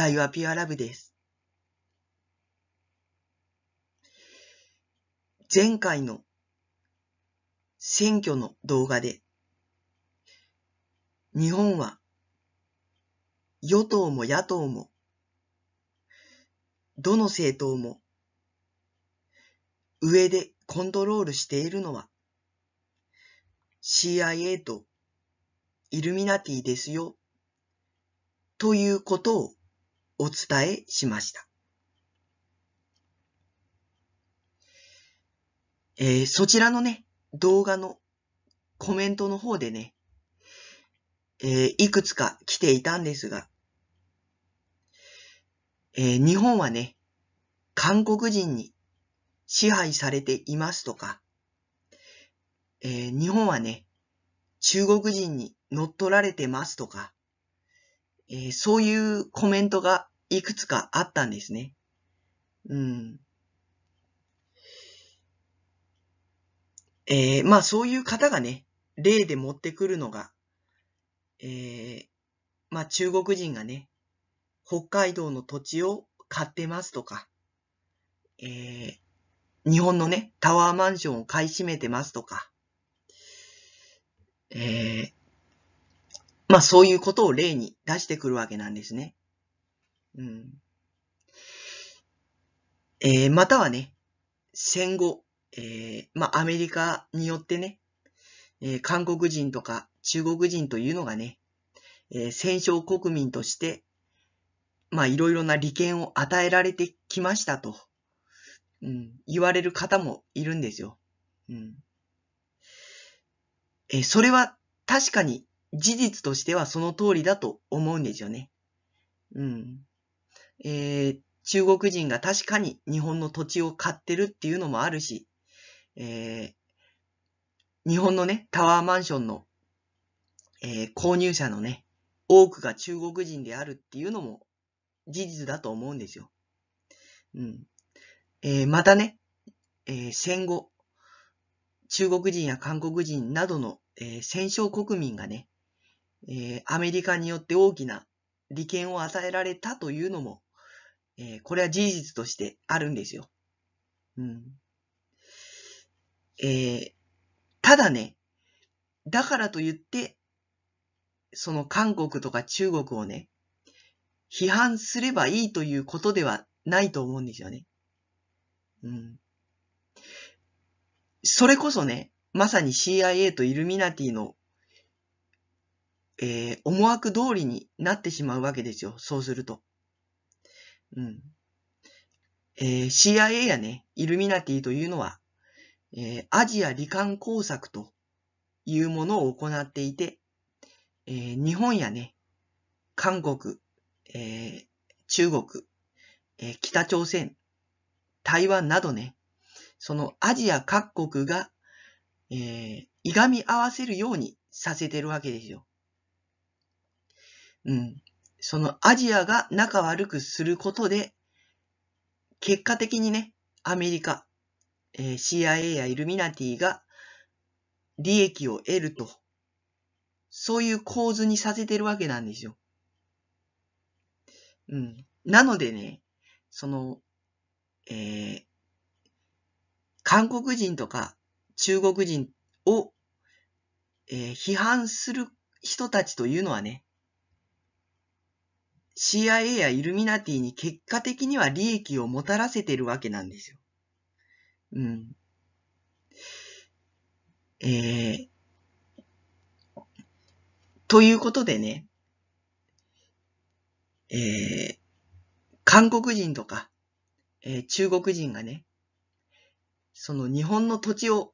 体はピュアラブです。前回の選挙の動画で、日本は与党も野党も、どの政党も、上でコントロールしているのは、CIA とイルミナティですよ、ということをお伝えしました。えー、そちらのね、動画のコメントの方でね、えー、いくつか来ていたんですが、えー、日本はね、韓国人に支配されていますとか、えー、日本はね、中国人に乗っ取られてますとか、えー、そういうコメントがいくつかあったんですね。うん。えー、まあそういう方がね、例で持ってくるのが、えー、まあ中国人がね、北海道の土地を買ってますとか、えー、日本のね、タワーマンションを買い占めてますとか、えー、まあそういうことを例に出してくるわけなんですね。うん。えー、またはね、戦後、えー、まあ、アメリカによってね、えー、韓国人とか中国人というのがね、えー、戦勝国民として、まあ、いろいろな利権を与えられてきましたと、うん、言われる方もいるんですよ。うん。えそれは確かに事実としてはその通りだと思うんですよね。うん。えー、中国人が確かに日本の土地を買ってるっていうのもあるし、えー、日本のね、タワーマンションの、えー、購入者のね、多くが中国人であるっていうのも事実だと思うんですよ。うん。えー、またね、え戦後、中国人や韓国人などの、え戦勝国民がね、えアメリカによって大きな利権を与えられたというのもえー、これは事実としてあるんですよ。うん。えー、ただね、だからと言って、その韓国とか中国をね、批判すればいいということではないと思うんですよね。うん。それこそね、まさに CIA とイルミナティの、えー、思惑通りになってしまうわけですよ。そうすると。うん。えー、CIA やね、イルミナティというのは、えー、アジア罹患工作というものを行っていて、えー、日本やね、韓国、え中国、え北朝鮮、台湾などね、そのアジア各国が、えいがみ合わせるようにさせてるわけですよ。うん。そのアジアが仲悪くすることで、結果的にね、アメリカ、えー、CIA やイルミナティが利益を得ると、そういう構図にさせてるわけなんですよ。うん。なのでね、その、えー、韓国人とか中国人を、えー、批判する人たちというのはね、CIA やイルミナティに結果的には利益をもたらせてるわけなんですよ。うん。えー、ということでね、えー、韓国人とか、えー、中国人がね、その日本の土地を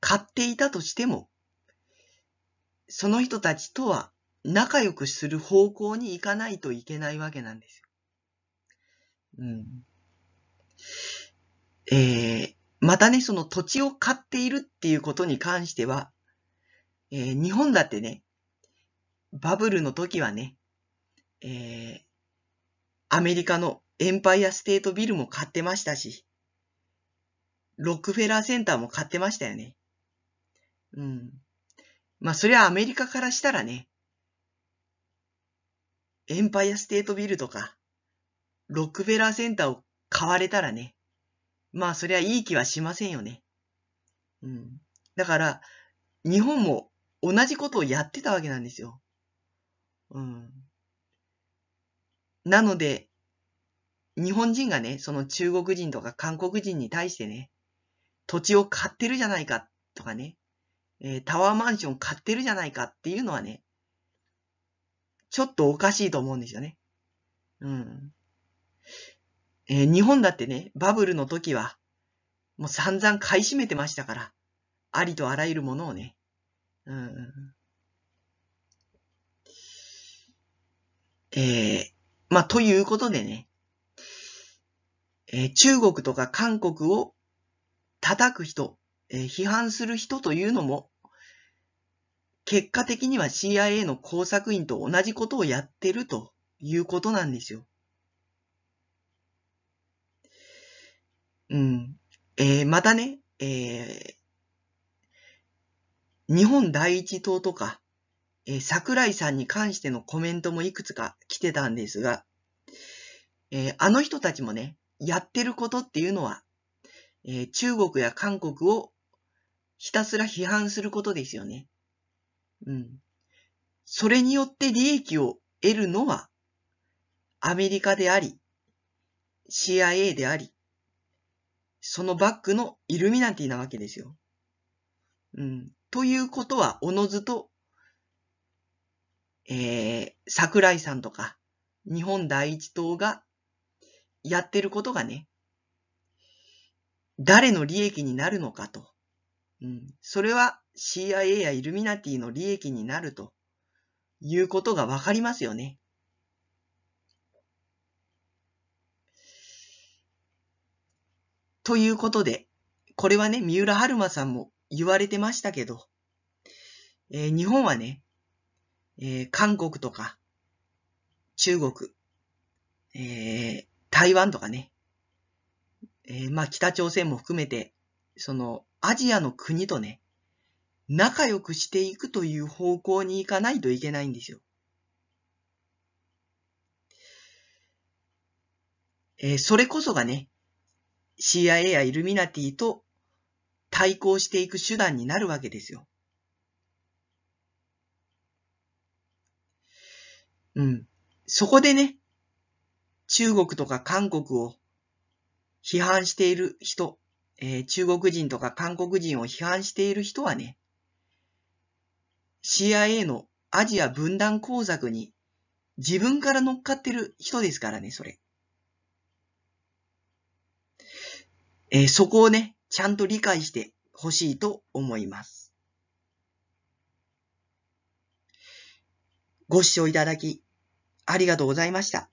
買っていたとしても、その人たちとは仲良くする方向に行かないといけないわけなんですよ。うん。えー、またね、その土地を買っているっていうことに関しては、えー、日本だってね、バブルの時はね、えー、アメリカのエンパイアステートビルも買ってましたし、ロックフェラーセンターも買ってましたよね。うん。まあ、それはアメリカからしたらね、エンパイアステートビルとか、ロックフェラーセンターを買われたらね、まあそりゃいい気はしませんよね。うん。だから、日本も同じことをやってたわけなんですよ。うん。なので、日本人がね、その中国人とか韓国人に対してね、土地を買ってるじゃないかとかね、えー、タワーマンション買ってるじゃないかっていうのはね、ちょっとおかしいと思うんですよね。うん。えー、日本だってね、バブルの時は、もう散々買い占めてましたから、ありとあらゆるものをね。うん。えー、まあ、ということでね、えー、中国とか韓国を叩く人、えー、批判する人というのも、結果的には CIA の工作員と同じことをやってるということなんですよ。うん。えー、またね、えー、日本第一党とか、えー、桜井さんに関してのコメントもいくつか来てたんですが、えー、あの人たちもね、やってることっていうのは、えー、中国や韓国をひたすら批判することですよね。うん。それによって利益を得るのはアメリカであり、CIA であり、そのバックのイルミナティなわけですよ。うん。ということは、おのずと、えー、桜井さんとか、日本第一党がやってることがね、誰の利益になるのかと。うん。それは、CIA やイルミナティの利益になるということがわかりますよね。ということで、これはね、三浦春馬さんも言われてましたけど、えー、日本はね、えー、韓国とか、中国、えー、台湾とかね、えまあ北朝鮮も含めて、そのアジアの国とね、仲良くしていくという方向に行かないといけないんですよ。えー、それこそがね、CIA やイルミナティと対抗していく手段になるわけですよ。うん。そこでね、中国とか韓国を批判している人、えー、中国人とか韓国人を批判している人はね、CIA のアジア分断工作に自分から乗っかってる人ですからね、それ。えー、そこをね、ちゃんと理解してほしいと思います。ご視聴いただき、ありがとうございました。